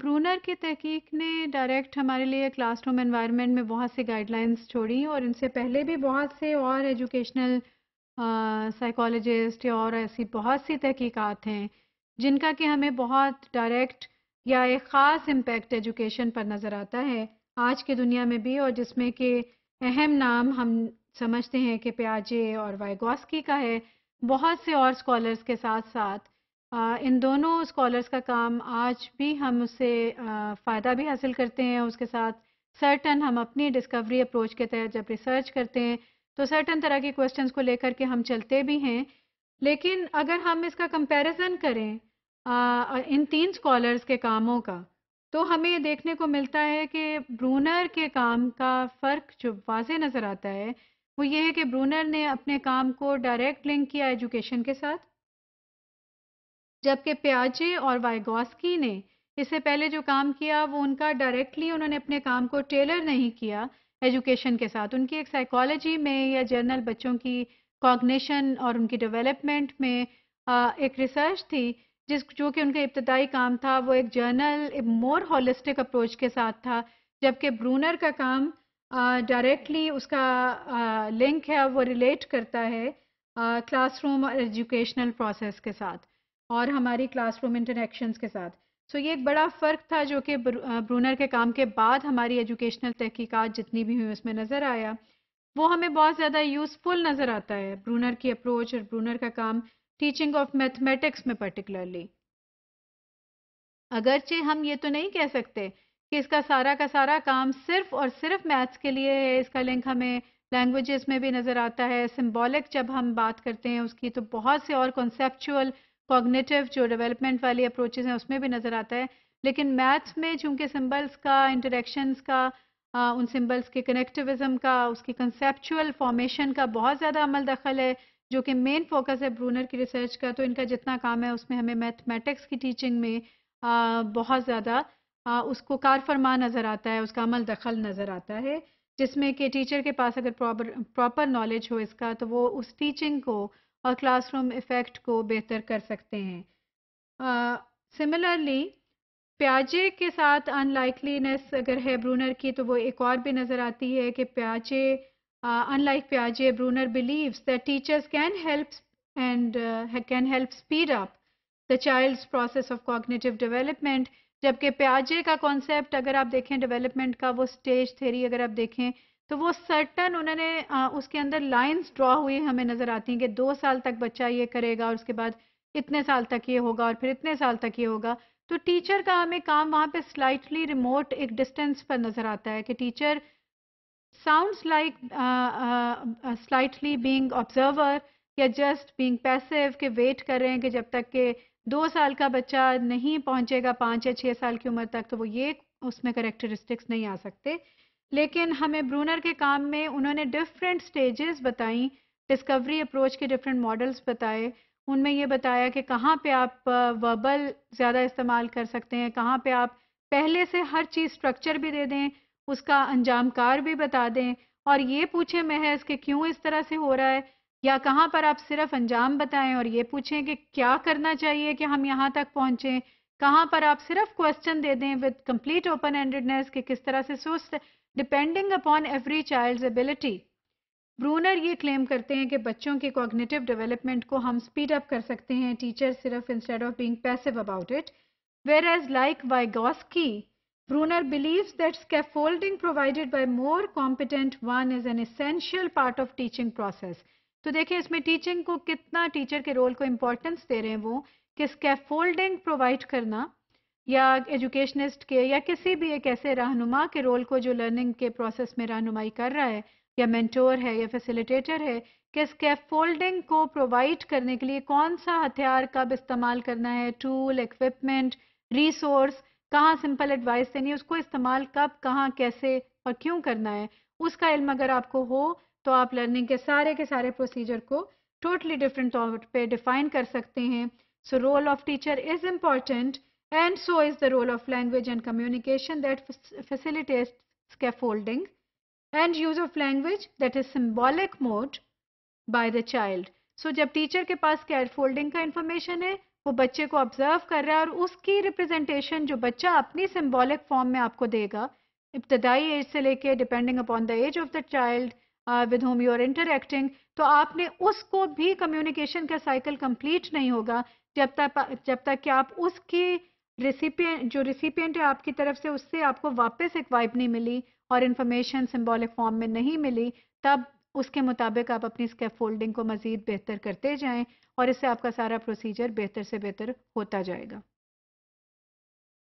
Brunner की तहकीक ने डायरेक्ट हमारे लिए क्लासरूम एनवायरनमेंट में बहुत सी गाइडलाइंस छोड़ी और इनसे पहले भी बहुत से और एजुकेशनल साइकोलॉजिस्ट और ऐसी बहुत सी तहकीकात हैं जिनका कि हमें बहुत डायरेक्ट या एक ख़ास इम्पेक्ट एजुकेशन पर नज़र आता है आज की दुनिया में भी और जिसमें कि अहम नाम हम समझते हैं कि प्याजे और वाइगोस्की का है बहुत से और स्कॉलर्स के साथ साथ इन दोनों स्कॉलर्स का काम आज भी हम उससे फ़ायदा भी हासिल करते हैं उसके साथ सर्टन हम अपनी डिस्कवरी अप्रोच के तहत जब रिसर्च करते हैं तो सर्टन तरह के क्वेश्चंस को लेकर के हम चलते भी हैं लेकिन अगर हम इसका कंपैरिजन करें आ, इन तीन स्कॉलर्स के कामों का तो हमें देखने को मिलता है कि ब्रूनर के काम का फ़र्क जो वाज नज़र आता है वो ये है कि ब्रूनर ने अपने काम को डायरेक्ट लिंक किया एजुकेशन के साथ जबकि प्याजे और वाइगोस्की ने इससे पहले जो काम किया वो उनका डायरेक्टली उन्होंने अपने काम को टेलर नहीं किया एजुकेशन के साथ उनकी एक साइकोलॉजी में या जर्नल बच्चों की कॉग्निशन और उनकी डेवलपमेंट में एक रिसर्च थी जिस जो कि उनका इब्तदाई काम था वो एक जर्नल मोर होलिस्टिक अप्रोच के साथ था जबकि ब्रूनर का काम डायरेक्टली उसका लिंक है वो रिलेट करता है क्लासरूम और एजुकेशनल प्रोसेस के साथ और हमारी क्लासरूम इंटरेक्शंस के साथ सो so, ये एक बड़ा फ़र्क था जो कि ब्रूनर के काम के बाद हमारी एजुकेशनल तहकीकात जितनी भी हुई उसमें नज़र आया वो हमें बहुत ज़्यादा यूज़फुल नज़र आता है ब्रूनर की अप्रोच और ब्रूनर का काम टीचिंग ऑफ मैथमेटिक्स में पर्टिकुलरली अगरचे हम ये तो नहीं कह सकते कि इसका सारा का सारा काम सिर्फ और सिर्फ मैथ्स के लिए है इसका लिंक हमें लैंग्वेजेस में भी नज़र आता है सिम्बॉलिक जब हम बात करते हैं उसकी तो बहुत से और कॉन्सेपचुअल कॉग्नेटिव जो डेवलपमेंट वाली अप्रोचेज हैं उसमें भी नज़र आता है लेकिन मैथ्स में चूंकि सिम्बल्स का इंटरेक्शंस का आ, उन सिम्बल्स के कनेक्टिविज़म का उसकी कंसेप्चुअल फॉर्मेशन का बहुत ज़्यादा अमल दखल है जो कि मेन फोकस है ब्रूनर की रिसर्च का तो इनका जितना काम है उसमें हमें मैथमेटिक्स की टीचिंग में आ, बहुत ज़्यादा उसको कार फरमा नज़र आता है उसका अमल दखल नज़र आता है जिसमें कि टीचर के पास अगर प्रॉपर प्रॉपर नॉलेज हो इसका तो वो उस टीचिंग को और क्लासरूम इफ़ेक्ट को बेहतर कर सकते हैं सिमिलरली प्याजे के साथ अनलाइकलीनेस अगर है ब्रूनर की तो वो एक और भी नज़र आती है कि प्याजे unlike प्याजे Brunner believes that teachers can help and can help speed up the child's process of cognitive development जबकि प्याजे का कॉन्सेप्ट अगर आप देखें डेवलपमेंट का वो स्टेज थेरी अगर आप देखें तो वो सर्टन उन्होंने उसके अंदर लाइंस ड्रॉ हुई हमें नज़र आती हैं कि दो साल तक बच्चा ये करेगा और उसके बाद इतने साल तक ये होगा और फिर इतने साल तक ये होगा तो टीचर का हमें काम वहाँ पे स्लाइटली रिमोट एक डिस्टेंस पर नज़र आता है कि teacher sounds like slightly being observer या जस्ट बींग पैसिव के वेट कर रहे हैं कि जब तक के दो साल का बच्चा नहीं पहुंचेगा पाँच या छः साल की उम्र तक तो वो ये उसमें करेक्टरिस्टिक्स नहीं आ सकते लेकिन हमें ब्रूनर के काम में उन्होंने डिफरेंट स्टेजेस बताई डिस्कवरी अप्रोच के डिफरेंट मॉडल्स बताए उनमें ये बताया कि कहाँ पे आप वर्बल ज़्यादा इस्तेमाल कर सकते हैं कहाँ पे आप पहले से हर चीज़ स्ट्रक्चर भी दे दें उसका कार भी बता दें और ये पूछें महज कि क्यों इस तरह से हो रहा है या कहाँ पर आप सिर्फ अंजाम बताएं और ये पूछें कि क्या करना चाहिए कि हम यहाँ तक पहुँचें कहाँ पर आप सिर्फ क्वेश्चन दे दें विद कंप्लीट ओपन एंडेडनेस कि किस तरह से सोच depending upon every child's ability Bruner ये क्लेम करते हैं कि बच्चों के कॉग्निटिव डेवलपमेंट को हम स्पीड अप कर सकते हैं टीचर सिर्फ instead of being passive about it whereas like Vygotsky Bruner believes that scaffolding provided by more competent one is an essential part of teaching process तो देखिए इसमें teaching को कितना टीचर के रोल को इम्पोर्टेंस दे रहे हैं वो कि स्कैफोल्डिंग प्रोवाइड करना या एजुकेशनिस्ट के या किसी भी एक ऐसे रहनुमा के रोल को जो लर्निंग के प्रोसेस में रहनुमाई कर रहा है या मैंटोर है या फैसिलिटेटर है कि स्कैफोल्डिंग को प्रोवाइड करने के लिए कौन सा हथियार कब इस्तेमाल करना है टूल इक्विपमेंट रिसोर्स कहाँ सिंपल एडवाइस देनी है उसको इस्तेमाल कब कहाँ कैसे और क्यों करना है उसका इल्म अगर आपको हो तो आप लर्निंग के सारे के सारे प्रोसीजर को टोटली डिफरेंट तौर पे डिफाइन कर सकते हैं so role of teacher is important and so is the role of language and communication that facilitate scaffolding and use of language that is symbolic mode by the child so जब teacher के पास folding का information है वो बच्चे को observe कर रहा है और उसकी रिप्रेजेंटेशन जो बच्चा अपनी सिम्बॉलिक फॉर्म में आपको देगा इब्तदाई एज से लेके depending upon the age of the child with whom you are interacting तो आपने उसको भी कम्युनिकेशन का साइकिल कंप्लीट नहीं होगा जब तक जब तक कि आप उसकी रिसिपियंट जो रिसिपियंट है आपकी तरफ से उससे आपको वापस एक वाइब नहीं मिली और इन्फॉर्मेशन सिम्बॉलिक फॉर्म में नहीं मिली तब उसके मुताबिक आप अपनी स्केप फोल्डिंग को मज़ीद बेहतर करते जाएं और इससे आपका सारा प्रोसीजर बेहतर से बेहतर होता जाएगा